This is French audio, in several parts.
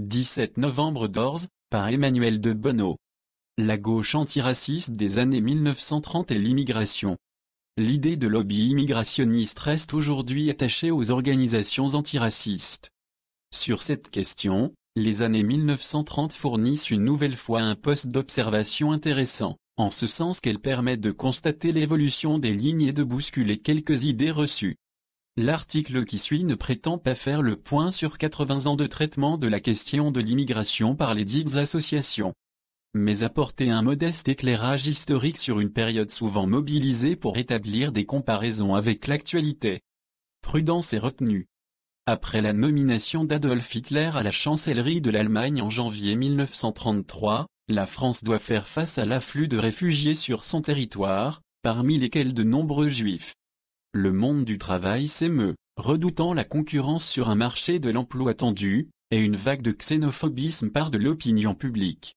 17 novembre d'Ors, par Emmanuel de Bonneau. La gauche antiraciste des années 1930 et l'immigration. L'idée de lobby immigrationniste reste aujourd'hui attachée aux organisations antiracistes. Sur cette question, les années 1930 fournissent une nouvelle fois un poste d'observation intéressant, en ce sens qu'elle permet de constater l'évolution des lignes et de bousculer quelques idées reçues. L'article qui suit ne prétend pas faire le point sur 80 ans de traitement de la question de l'immigration par les dites associations mais apporter un modeste éclairage historique sur une période souvent mobilisée pour établir des comparaisons avec l'actualité. Prudence est retenue. Après la nomination d'Adolf Hitler à la chancellerie de l'Allemagne en janvier 1933, la France doit faire face à l'afflux de réfugiés sur son territoire, parmi lesquels de nombreux juifs. Le monde du travail s'émeut, redoutant la concurrence sur un marché de l'emploi tendu, et une vague de xénophobisme part de l'opinion publique.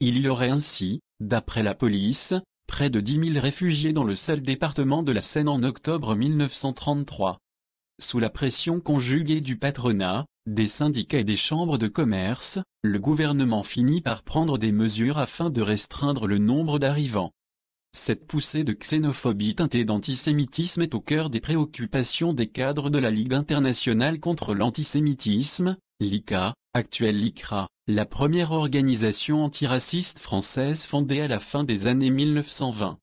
Il y aurait ainsi, d'après la police, près de 10 000 réfugiés dans le seul département de la Seine en octobre 1933. Sous la pression conjuguée du patronat, des syndicats et des chambres de commerce, le gouvernement finit par prendre des mesures afin de restreindre le nombre d'arrivants. Cette poussée de xénophobie teintée d'antisémitisme est au cœur des préoccupations des cadres de la Ligue internationale contre l'antisémitisme, LICA, actuelle LICRA, la première organisation antiraciste française fondée à la fin des années 1920.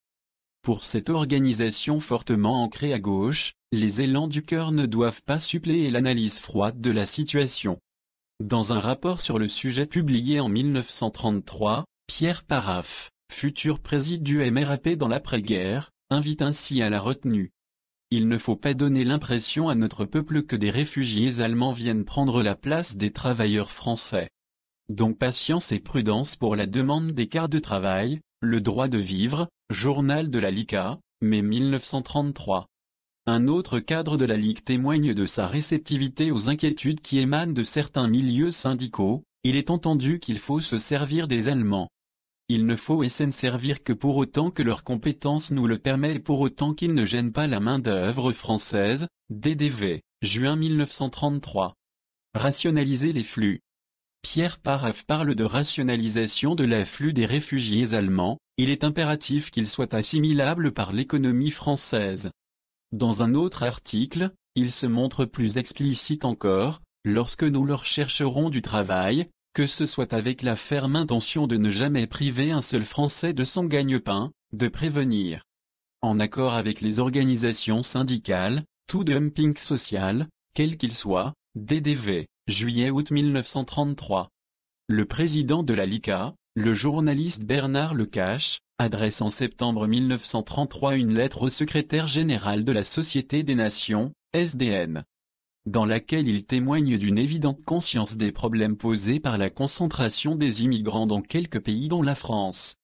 Pour cette organisation fortement ancrée à gauche, les élans du cœur ne doivent pas suppléer l'analyse froide de la situation. Dans un rapport sur le sujet publié en 1933, Pierre Paraf, futur président du MRAP dans l'après-guerre, invite ainsi à la retenue. Il ne faut pas donner l'impression à notre peuple que des réfugiés allemands viennent prendre la place des travailleurs français. Donc patience et prudence pour la demande des quarts de travail, le droit de vivre, journal de la LICA, mai 1933. Un autre cadre de la Ligue témoigne de sa réceptivité aux inquiétudes qui émanent de certains milieux syndicaux, il est entendu qu'il faut se servir des Allemands. Il ne faut s'en servir que pour autant que leur compétence nous le permet et pour autant qu'ils ne gênent pas la main-d'œuvre française, DDV, juin 1933. Rationaliser les flux. Pierre Paraf parle de rationalisation de l'afflux des réfugiés allemands, il est impératif qu'ils soient assimilables par l'économie française. Dans un autre article, il se montre plus explicite encore, lorsque nous leur chercherons du travail, que ce soit avec la ferme intention de ne jamais priver un seul Français de son gagne-pain, de prévenir, en accord avec les organisations syndicales, tout dumping social, quel qu'il soit, DDV, juillet-août 1933. Le président de la LICA, le journaliste Bernard Lecache, adresse en septembre 1933 une lettre au secrétaire général de la Société des Nations, SDN dans laquelle il témoigne d'une évidente conscience des problèmes posés par la concentration des immigrants dans quelques pays dont la France.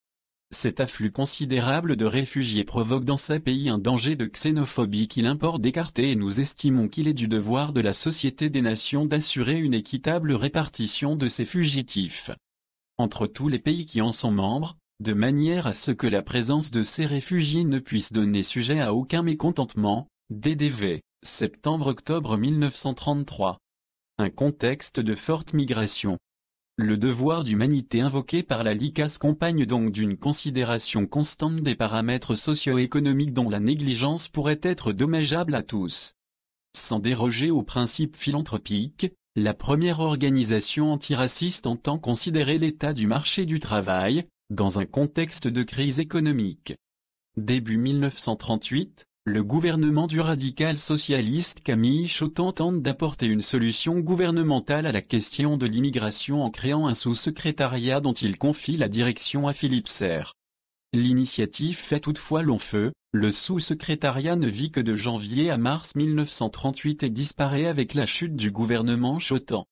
Cet afflux considérable de réfugiés provoque dans ces pays un danger de xénophobie qu'il importe d'écarter et nous estimons qu'il est du devoir de la Société des Nations d'assurer une équitable répartition de ces fugitifs entre tous les pays qui en sont membres, de manière à ce que la présence de ces réfugiés ne puisse donner sujet à aucun mécontentement, DDV. Septembre-octobre 1933. Un contexte de forte migration. Le devoir d'humanité invoqué par la LICAS compagne donc d'une considération constante des paramètres socio-économiques dont la négligence pourrait être dommageable à tous. Sans déroger aux principes philanthropiques, la première organisation antiraciste entend considérer l'état du marché du travail, dans un contexte de crise économique. Début 1938, le gouvernement du radical-socialiste Camille Chotan tente d'apporter une solution gouvernementale à la question de l'immigration en créant un sous-secrétariat dont il confie la direction à Philippe Serre. L'initiative fait toutefois long feu, le sous-secrétariat ne vit que de janvier à mars 1938 et disparaît avec la chute du gouvernement Chotan.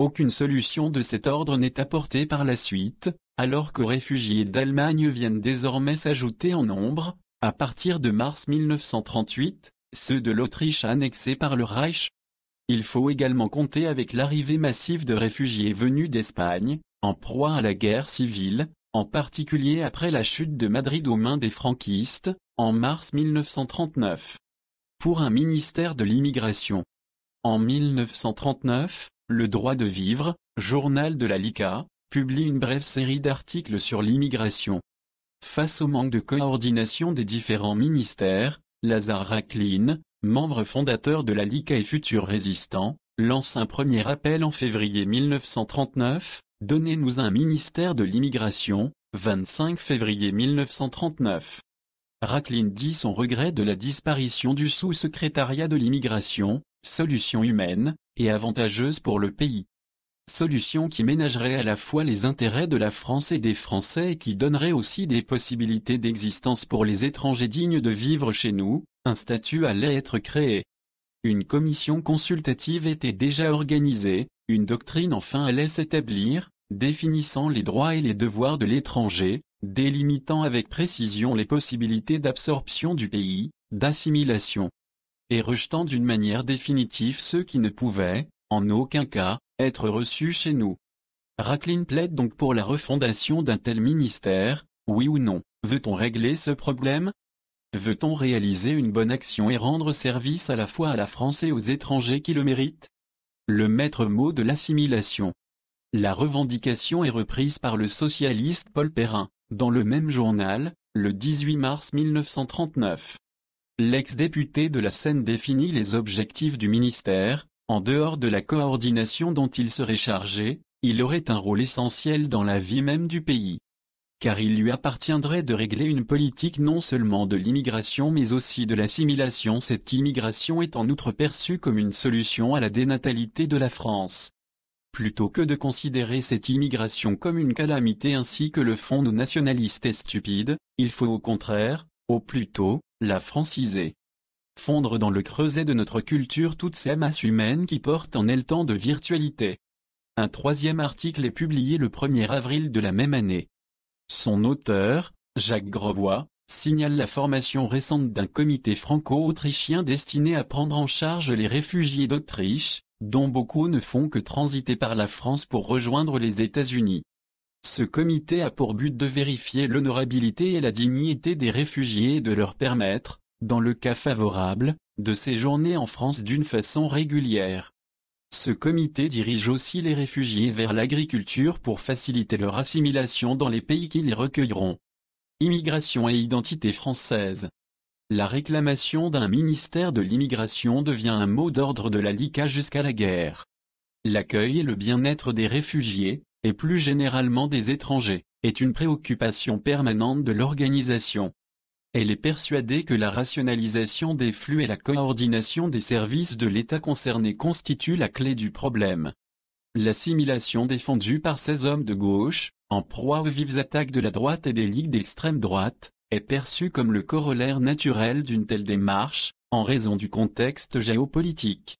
Aucune solution de cet ordre n'est apportée par la suite, alors que réfugiés d'Allemagne viennent désormais s'ajouter en nombre, à partir de mars 1938, ceux de l'Autriche annexés par le Reich. Il faut également compter avec l'arrivée massive de réfugiés venus d'Espagne, en proie à la guerre civile, en particulier après la chute de Madrid aux mains des franquistes, en mars 1939. Pour un ministère de l'immigration. En 1939, le droit de vivre, journal de la LICA, publie une brève série d'articles sur l'immigration. Face au manque de coordination des différents ministères, Lazare Racline, membre fondateur de la LICA et futur résistant, lance un premier appel en février 1939, Donnez-nous un ministère de l'immigration, 25 février 1939. Racline dit son regret de la disparition du sous-secrétariat de l'immigration, solution humaine, et avantageuse pour le pays. Solution qui ménagerait à la fois les intérêts de la France et des Français et qui donnerait aussi des possibilités d'existence pour les étrangers dignes de vivre chez nous, un statut allait être créé. Une commission consultative était déjà organisée, une doctrine enfin allait s'établir, définissant les droits et les devoirs de l'étranger, délimitant avec précision les possibilités d'absorption du pays, d'assimilation, et rejetant d'une manière définitive ceux qui ne pouvaient, en aucun cas, être reçu chez nous. Racklin plaide donc pour la refondation d'un tel ministère, oui ou non, veut-on régler ce problème Veut-on réaliser une bonne action et rendre service à la fois à la France et aux étrangers qui le méritent Le maître mot de l'assimilation. La revendication est reprise par le socialiste Paul Perrin, dans le même journal, le 18 mars 1939. L'ex-député de la Seine définit les objectifs du ministère, en dehors de la coordination dont il serait chargé, il aurait un rôle essentiel dans la vie même du pays. Car il lui appartiendrait de régler une politique non seulement de l'immigration mais aussi de l'assimilation. Cette immigration est en outre perçue comme une solution à la dénatalité de la France. Plutôt que de considérer cette immigration comme une calamité ainsi que le fond nationaliste est stupide, il faut au contraire, au plus tôt, la franciser fondre dans le creuset de notre culture toutes ces masses humaines qui portent en elles tant de virtualité. Un troisième article est publié le 1er avril de la même année. Son auteur, Jacques Grobois, signale la formation récente d'un comité franco-autrichien destiné à prendre en charge les réfugiés d'Autriche, dont beaucoup ne font que transiter par la France pour rejoindre les États-Unis. Ce comité a pour but de vérifier l'honorabilité et la dignité des réfugiés et de leur permettre, dans le cas favorable, de séjourner en France d'une façon régulière. Ce comité dirige aussi les réfugiés vers l'agriculture pour faciliter leur assimilation dans les pays qui les recueilleront. Immigration et identité française La réclamation d'un ministère de l'immigration devient un mot d'ordre de la LICA jusqu'à la guerre. L'accueil et le bien-être des réfugiés, et plus généralement des étrangers, est une préoccupation permanente de l'organisation. Elle est persuadée que la rationalisation des flux et la coordination des services de l'État concerné constituent la clé du problème. L'assimilation défendue par ces hommes de gauche, en proie aux vives attaques de la droite et des ligues d'extrême droite, est perçue comme le corollaire naturel d'une telle démarche, en raison du contexte géopolitique.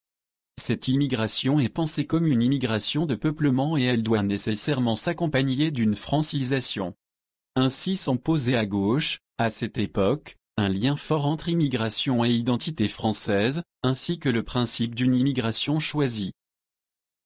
Cette immigration est pensée comme une immigration de peuplement et elle doit nécessairement s'accompagner d'une francisation. Ainsi sont posés à gauche, à cette époque, un lien fort entre immigration et identité française, ainsi que le principe d'une immigration choisie.